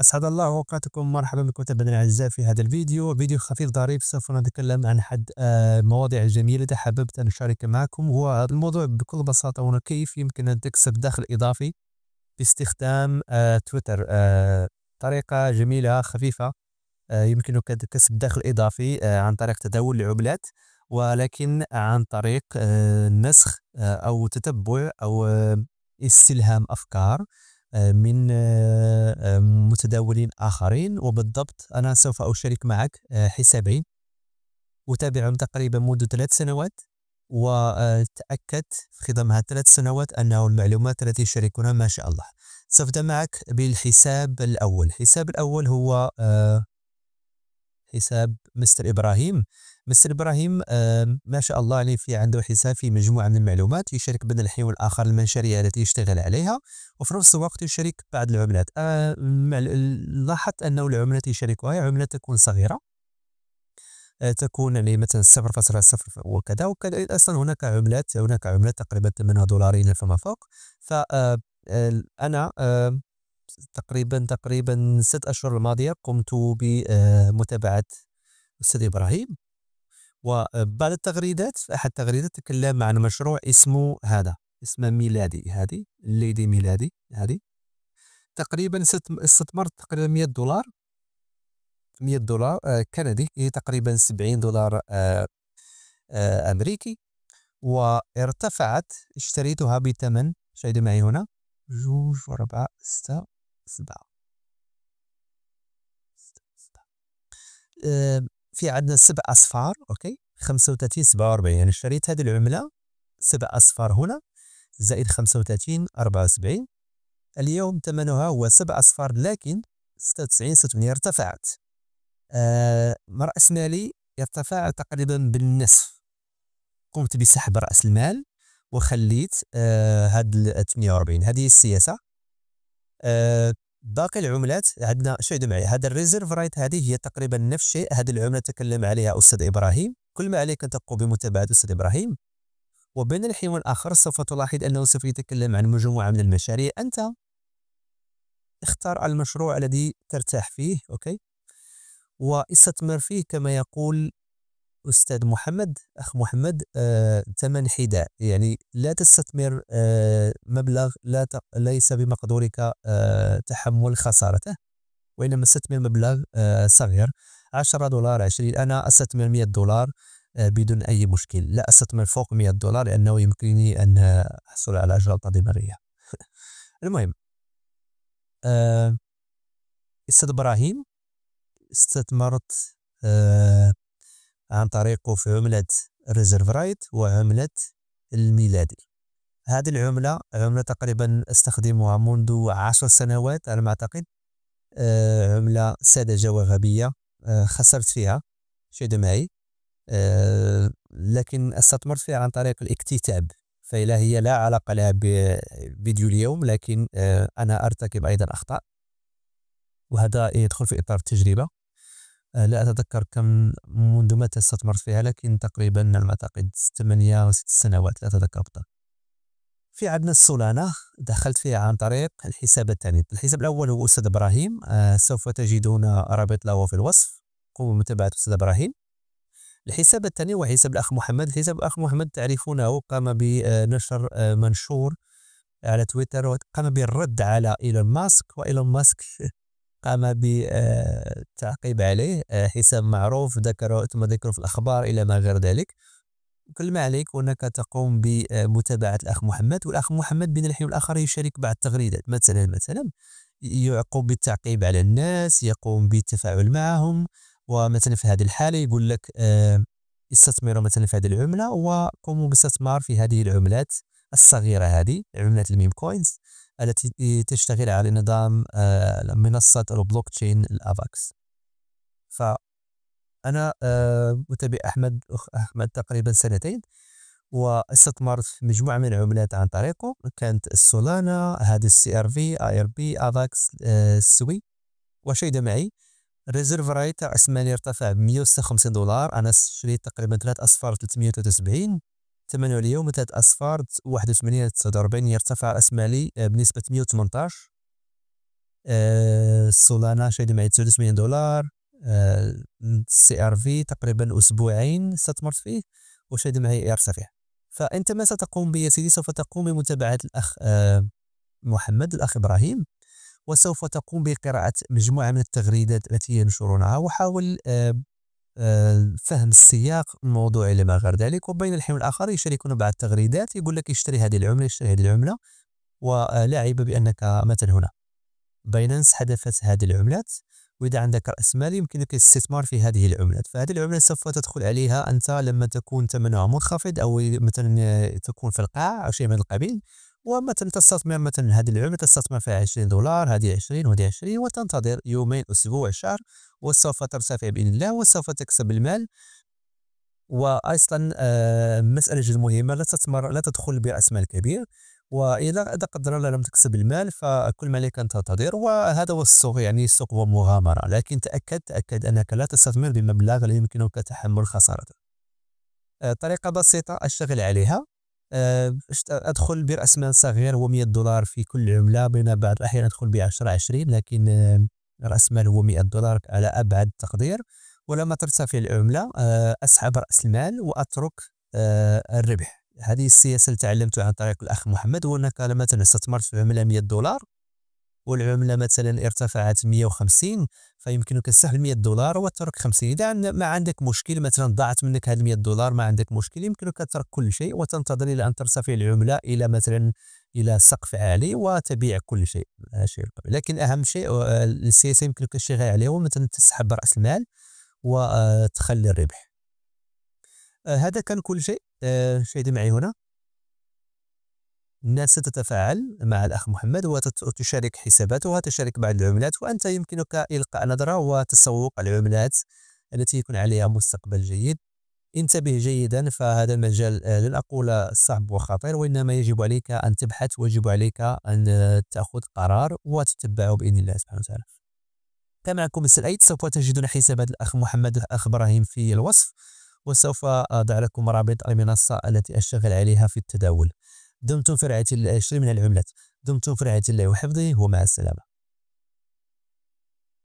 أسعد الله أوقاتكم مرحبا بكم متابعينا الأعزاء في هذا الفيديو فيديو خفيف ظريف سوف نتكلم عن أحد المواضيع آه، الجميلة حببت أن أشاركها معكم هو الموضوع بكل بساطة هو كيف يمكن أن تكسب دخل إضافي باستخدام آه، تويتر آه، طريقة جميلة خفيفة يمكنك كسب دخل إضافي عن طريق تداول العملات ولكن عن طريق نسخ أو تتبع أو استلهام أفكار من متداولين آخرين وبالضبط أنا سوف أشارك معك آه، حسابين أتابعهم تقريبا منذ ثلاث سنوات وتأكدت في خضم هذه الثلاث سنوات أنه المعلومات التي يشاركونها ما شاء الله سأبدأ معك بالحساب الأول الحساب الأول هو آه، حساب مستر إبراهيم مستر ابراهيم ما شاء الله عليه في عنده حساب في مجموعه من المعلومات يشارك بين الحين والاخر المشاريع التي يشتغل عليها وفي نفس الوقت يشارك بعض العملات آه، لاحظت انه العملات يشاركها هي عملات تكون صغيره آه، تكون يعني مثلا 0.0 وكذا وكذا اصلا هناك عملات هناك عملات تقريبا ثمنها دولارين فما فوق فانا آه، تقريبا تقريبا ست اشهر الماضيه قمت بمتابعه استاذ ابراهيم وبعد التغريدات أحد التغريدات تكلم عن مشروع اسمه هذا اسمه ميلادي هذه ليدي ميلادي هذه تقريبا استثمرت تقريبا 100 دولار 100 دولار آه، كندي هي إيه، تقريبا 70 دولار آه، آه، أمريكي وارتفعت اشتريتها بثمن شاهدوا معي هنا جوج وربعة ستة سبعة في عندنا سبع اصفار اوكي 35 47 يعني شريت هذه العمله سبع اصفار هنا زائد 35 74 اليوم ثمنها هو سبع اصفار لكن 96 96 ارتفعت آه رأس مالي ارتفع تقريبا بالنصف قمت بسحب رأس المال وخليت آه هاد 48 هذه السياسة آه باقي العملات عندنا شاهدوا معي هذا الريزيرف رايت هذه هي تقريبا نفس الشيء هذه العمله تكلم عليها استاذ ابراهيم كل ما عليك ان تقوم بمتابعه استاذ ابراهيم وبين الحين والاخر سوف تلاحظ انه سوف يتكلم عن مجموعه من المشاريع انت اختار المشروع الذي ترتاح فيه اوكي واستثمر فيه كما يقول استاذ محمد اخ محمد آه، ثمن حداء يعني لا تستثمر آه، مبلغ لا ت... ليس بمقدورك آه، تحمل خسارته وانما استثمر مبلغ آه، صغير 10 دولار 20 انا استثمر 100 دولار آه، بدون اي مشكل لا استثمر فوق 100 دولار لانه يمكنني ان احصل على جلطه دماغيه المهم آه، استاذ ابراهيم استثمرت عن طريقه في عملة ريزيرف رايت وعملة الميلادي هذه العملة عملة تقريبا استخدمها منذ عشر سنوات على ما أعتقد آه، عملة ساذجة وغبية آه، خسرت فيها شيء دمعي آه، لكن استثمرت فيها عن طريق الاكتتاب فإلا هي لا علاقة لها بفيديو اليوم لكن أنا أرتكب أيضا أخطاء وهذا يدخل في إطار التجربة آه، لا أتذكر كم منذ متى استثمرت فيها لكن تقريبا ما أعتقد ثمانية أو ست سنوات لا أتذكر بالضبط في عندنا السولانا دخلت فيها عن طريق الحساب الثاني الحساب الأول هو أستاذ إبراهيم آه سوف تجدون رابط له في الوصف قوموا بمتابعة أستاذ إبراهيم الحساب الثاني هو حساب الأخ محمد الحساب الأخ محمد تعرفونه قام بنشر آه، منشور على تويتر وقام بالرد على إيلون ماسك وإيلون ماسك قام بالتعقيب عليه حساب معروف ذكره ثم ذكره في الأخبار إلى ما غير ذلك كل ما عليك انك تقوم بمتابعة الأخ محمد والأخ محمد بين الحين والآخر يشارك بعض التغريدات مثلا مثلا يقوم بالتعقيب على الناس يقوم بالتفاعل معهم ومثلا في هذه الحالة يقول لك استثمروا مثلا في هذه العملة وقوموا باستثمار في هذه العملات الصغيرة هذه عملة الميم كوينز التي تشتغل على نظام آه، منصة البلوك تشين الأفاكس فأنا آه، متابع أحمد أخ أحمد تقريبا سنتين واستثمرت في مجموعة من العملات عن طريقه كانت السولانا هذه السي ار في اي ار بي افاكس السوي آه، وشيد معي ريزيرف رايت اسماني ارتفع ب 156 دولار انا شريت تقريبا ثلاث اصفار 373 ثمنه اليوم ثلاث أصفار 81 49 يرتفع الأسمالي آه، بنسبة 118 سولانا شي مع 89 دولار آه، سي ار في تقريبا أسبوعين استثمرت فيه وشاد معي يرتفع فأنت ما ستقوم به يا سيدي سوف تقوم بمتابعة الأخ آه، محمد الأخ إبراهيم وسوف تقوم بقراءة مجموعة من التغريدات التي ينشرونها وحاول آه، فهم السياق الموضوعي لما غير ذلك وبين الحين والآخر يشاركون بعض التغريدات يقول لك اشتري هذه العملة اشتري هذه العملة ولعب بأنك مثلا هنا بايننس حذفت هذه العملات وإذا عندك رأس مال يمكنك الاستثمار في هذه العملات فهذه العملة سوف تدخل عليها أنت لما تكون ثمنها منخفض أو مثلا تكون في القاع أو شيء من القبيل ومثلا تستثمر مثلا هذه العمله تستثمر فيها 20 دولار هذه 20 وهذه 20 وتنتظر يومين اسبوع شهر وسوف ترتفع باذن الله وسوف تكسب المال وايضا آه، مساله جد مهمه لا تستثمر لا تدخل براس مال كبير واذا اذا قدر الله لم تكسب المال فكل ما عليك ان تنتظر وهذا هو السوق يعني السوق هو مغامره لكن تاكد تاكد انك لا تستثمر بمبلغ لا يمكنك تحمل خسارته آه، طريقه بسيطه اشتغل عليها آه، ادخل براس مال صغير هو 100 دولار في كل عمله بين بعض الاحيان ادخل ب 10 20 لكن آه، راس مال هو 100 دولار على ابعد تقدير ولما ترتفع العمله آه، اسحب راس المال واترك الربح هذه السياسه اللي تعلمتها عن طريق الاخ محمد هو انك لما استثمرت في عمله 100 دولار والعملة مثلا ارتفعت 150 فيمكنك السحب 100 دولار وترك 50 إذا ما عندك مشكل مثلا ضاعت منك هذه 100 دولار ما عندك مشكل يمكنك ترك كل شيء وتنتظر إلى أن ترتفع العملة إلى مثلا إلى سقف عالي وتبيع كل شيء آه، لكن أهم شيء آه، السياسة يمكنك الشغال عليه مثلا تسحب رأس المال وتخلي آه، الربح هذا كان كل شيء شاهد معي هنا الناس ستتفاعل مع الأخ محمد وتشارك حساباتها تشارك بعض العملات وأنت يمكنك إلقاء نظرة وتسوق العملات التي يكون عليها مستقبل جيد انتبه جيدا فهذا المجال آه، لن أقول صعب وخطير وإنما يجب عليك أن تبحث ويجب عليك أن تأخذ قرار وتتبعه بإذن الله سبحانه وتعالى كما معكم السلعيد سوف تجدون حسابات الأخ محمد الأخ إبراهيم في الوصف وسوف أضع لكم رابط المنصة التي أشتغل عليها في التداول دمتم في رعاية الشر من العملات دمتم في رعاية الله وحفظه ومع السلامة